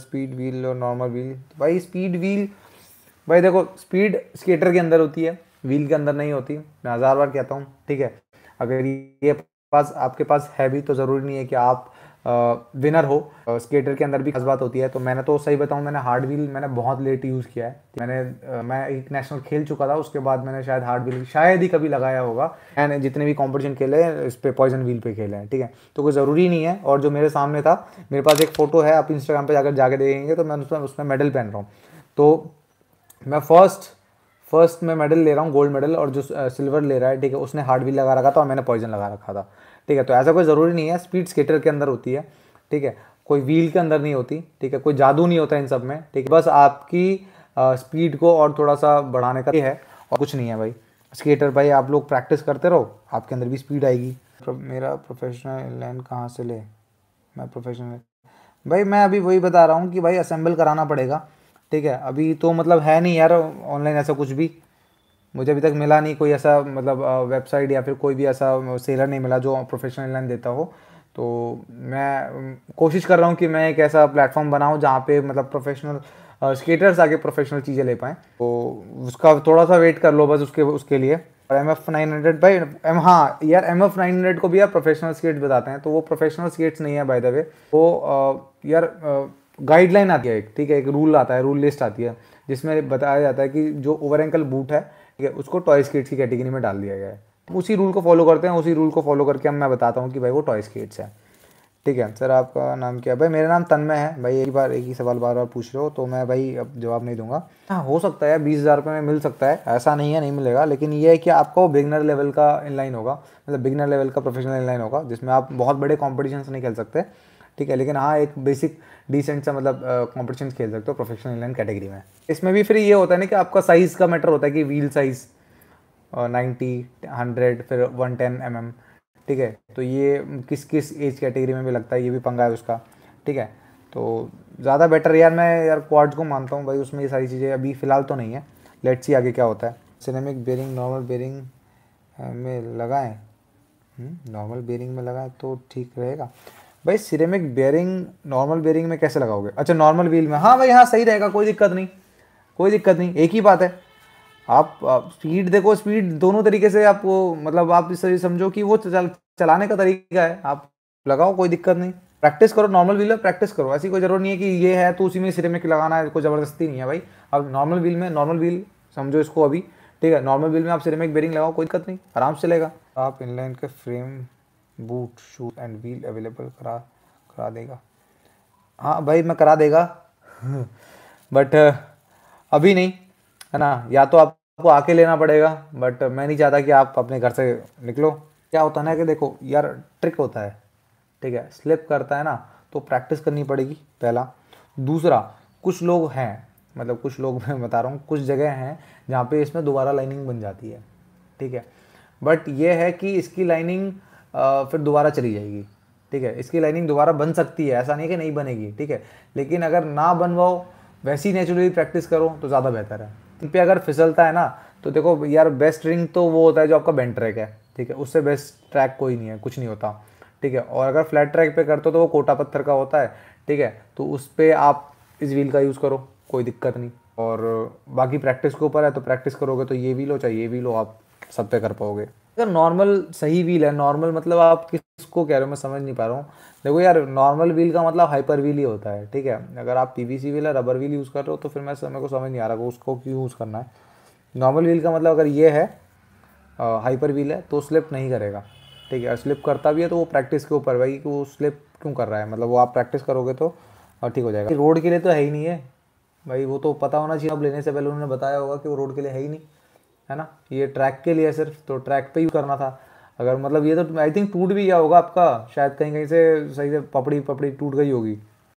speed wheel और normal wheel तो भाई स्पीड व्हील भाई देखो स्पीड स्केटर के अंदर होती है व्हील के अंदर नहीं होती मैं हज़ार बार कहता हूँ ठीक है अगर ये पास आपके पास है भी तो ज़रूरी नहीं है कि आप विनर हो स्केटर के अंदर भी खास बात होती है तो मैंने तो सही बताऊँ मैंने हार्ड व्हील मैंने बहुत लेट यूज़ किया है मैंने मैं एक नेशनल खेल चुका था उसके बाद मैंने शायद हार्ड व्हील शायद ही कभी लगाया होगा मैंने जितने भी कॉम्पिटिशन खेले हैं इस पर पॉइजन व्हील पर खेले हैं ठीक है तो कोई ज़रूरी नहीं है और जो मेरे सामने था मेरे पास एक फ़ोटो है आप इंस्टाग्राम पर जाकर जाके देखेंगे तो मैं उसमें उसमें मेडल पहन रहा हूँ तो मैं फर्स्ट फर्स्ट मैं मेडल ले रहा हूँ गोल्ड मेडल और जो सिल्वर ले रहा है ठीक है उसने हार्ड भी लगा रखा था और मैंने पॉइजन लगा रखा था ठीक है तो ऐसा कोई ज़रूरी नहीं है स्पीड स्केटर के अंदर होती है ठीक है कोई व्हील के अंदर नहीं होती ठीक है कोई जादू नहीं होता इन सब में ठीक है बस आपकी स्पीड को और थोड़ा सा बढ़ाने का है और कुछ नहीं है भाई स्केटर भाई आप लोग प्रैक्टिस करते रहो आपके अंदर भी स्पीड आएगी मेरा प्रोफेशनल लैंड कहाँ से ले मैं प्रोफेशनल भाई मैं अभी वही बता रहा हूँ कि भाई असेंबल कराना पड़ेगा ठीक है अभी तो मतलब है नहीं यार ऑनलाइन ऐसा कुछ भी मुझे अभी तक मिला नहीं कोई ऐसा मतलब वेबसाइट या फिर कोई भी ऐसा सेलर नहीं मिला जो प्रोफेशनल लाइन देता हो तो मैं कोशिश कर रहा हूँ कि मैं एक ऐसा प्लेटफॉर्म बनाऊँ जहाँ पे मतलब प्रोफेशनल स्केटर्स आके प्रोफेशनल चीज़ें ले पाएँ तो उसका थोड़ा सा वेट कर लो बस उसके उसके लिए और एम एफ नाइन हंड्रेड भाई एम हाँ यार एम एफ नाइन हंड्रेड को भी यार प्रोफेशनल स्केट्स बताते हैं तो वो प्रोफेशनल स्केट्स नहीं है बाय द वे वो आ, यार आ, गाइडलाइन आती है एक ठीक है एक रूल आता है रूल लिस्ट आती है जिसमें बताया जाता है कि जो ओवर एंकल बूट है ठीक है उसको टॉय स्केट्स की कैटेगरी में डाल दिया गया है उसी रूल को फॉलो करते हैं उसी रूल को फॉलो करके हम मैं बताता हूँ कि भाई वो टॉय स्केट्स है ठीक है सर आपका नाम क्या है भाई मेरा नाम तन्मय है भाई एक बार एक ही सवाल बार बार पूछ रहे हो तो मैं भाई अब जवाब नहीं दूंगा हाँ हो सकता है बीस हज़ार रुपये में मिल सकता है ऐसा नहीं है नहीं मिलेगा लेकिन ये है कि आपका वो बिगनर लेवल का इनलाइन होगा मतलब बिगनर लेवल का प्रोफेशनल इनलाइन होगा जिसमें आप बहुत बड़े कॉम्पिटिशन नहीं खेल सकते ठीक है लेकिन हाँ एक बेसिक डिसेंट सा मतलब कॉम्पिटिशन खेल सकते हो प्रोफेशनल इलेवन कैटेगरी में इसमें भी फिर ये होता है ना कि आपका साइज़ का मैटर होता है कि व्हील साइज़ नाइन्टी हंड्रेड फिर वन टेन एम एम ठीक है तो ये किस किस एज कैटेगरी में भी लगता है ये भी पंगा है उसका ठीक है तो ज़्यादा बेटर यार मैं यार क्वाड्स को मानता हूँ भाई उसमें ये सारी चीज़ें अभी फ़िलहाल तो नहीं है लेट्स सी आगे क्या होता है सिनेमिक बेरिंग नॉर्मल बेरिंग में लगाएं नॉर्मल हम्म, बेरिंग में लगाएं तो ठीक रहेगा भाई सिरेमिक बेयरिंग नॉर्मल बेयरिंग में कैसे लगाओगे अच्छा नॉर्मल व्हील में हाँ भाई हाँ सही रहेगा कोई दिक्कत नहीं कोई दिक्कत नहीं एक ही बात है आप, स्पीड देखो स्पीड दोनों तरीके से आपको मतलब आप इस समझो कि वो चल, चलाने का तरीका है आप लगाओ कोई दिक्कत नहीं प्रैक्टिस करो नॉर्मल व्हील में प्रैक्टिस करो ऐसी कोई ज़रूरत नहीं है कि ये है तो उसी में सिरेमिक लगाना है कोई ज़बरदस्ती नहीं है भाई अब नॉर्मल व्हील में नॉर्मल व्हील समझो इसको अभी ठीक है नॉर्मल व्हील में आप सिरेमिक बेरिंग लगाओ कोई दिक्कत नहीं आराम से चलेगा आप इनलाइन के frame boot shoes and wheel available करा करा देगा हाँ भाई मैं करा देगा बट अभी नहीं है ना या तो आपको आके लेना पड़ेगा बट मैं नहीं चाहता कि आप अपने घर से निकलो क्या होता है ना कि देखो यार ट्रिक होता है ठीक है स्लिप करता है ना तो प्रैक्टिस करनी पड़ेगी पहला दूसरा कुछ लोग हैं मतलब कुछ लोग मैं बता रहा हूँ कुछ जगह हैं जहाँ पे इसमें दोबारा लाइनिंग बन जाती है ठीक है बट ये है कि इसकी लाइनिंग फिर दोबारा चली जाएगी ठीक है इसकी लाइनिंग दोबारा बन सकती है ऐसा नहीं कि नहीं बनेगी ठीक है लेकिन अगर ना बनवाओ वैसी नेचुरली प्रैक्टिस करो तो ज़्यादा बेहतर है इन पर अगर फिसलता है ना तो देखो यार बेस्ट रिंग तो वो होता है जो आपका बैंड ट्रैक है ठीक है उससे बेस्ट ट्रैक कोई नहीं है कुछ नहीं होता ठीक है और अगर फ्लैट ट्रैक पे करते हो तो वो कोटा पत्थर का होता है ठीक है तो उस पर आप इस व्हील का यूज़ करो कोई दिक्कत नहीं और बाकी प्रैक्टिस के ऊपर है तो प्रैक्टिस करोगे तो ये व्हील हो चाहे ये व्हील हो आप सब पे कर पाओगे अगर तो नॉर्मल सही व्हील है नॉर्मल मतलब आप किसको कह रहे हो मैं समझ नहीं पा रहा हूँ देखो यार नॉर्मल व्हील का मतलब हाइपर व्हील ही होता है ठीक है अगर आप पी व्हील है रबर व्हील यूज़ कर रहे हो तो फिर मैं मेरे को समझ नहीं आ रहा उसको क्यों यूज़ करना है नॉर्मल व्हील का मतलब अगर ये है हाइपर व्हील है तो स्लिप नहीं करेगा ठीक है स्लिप करता भी है तो वो प्रैक्टिस के ऊपर भाई कि वो स्लिप क्यों कर रहा है मतलब वो आप प्रैक्टिस करोगे तो ठीक हो जाएगा रोड के लिए तो है ही नहीं है भाई वो तो पता होना चाहिए अब लेने से पहले उन्होंने बताया होगा कि वो रोड के लिए है ही नहीं है ना ये ट्रैक के लिए सिर्फ तो ट्रैक पे ही करना था अगर मतलब ये तो आई थिंक टूट भी गया होगा आपका शायद कहीं कहीं से सही से पपड़ी पपड़ी टूट गई होगी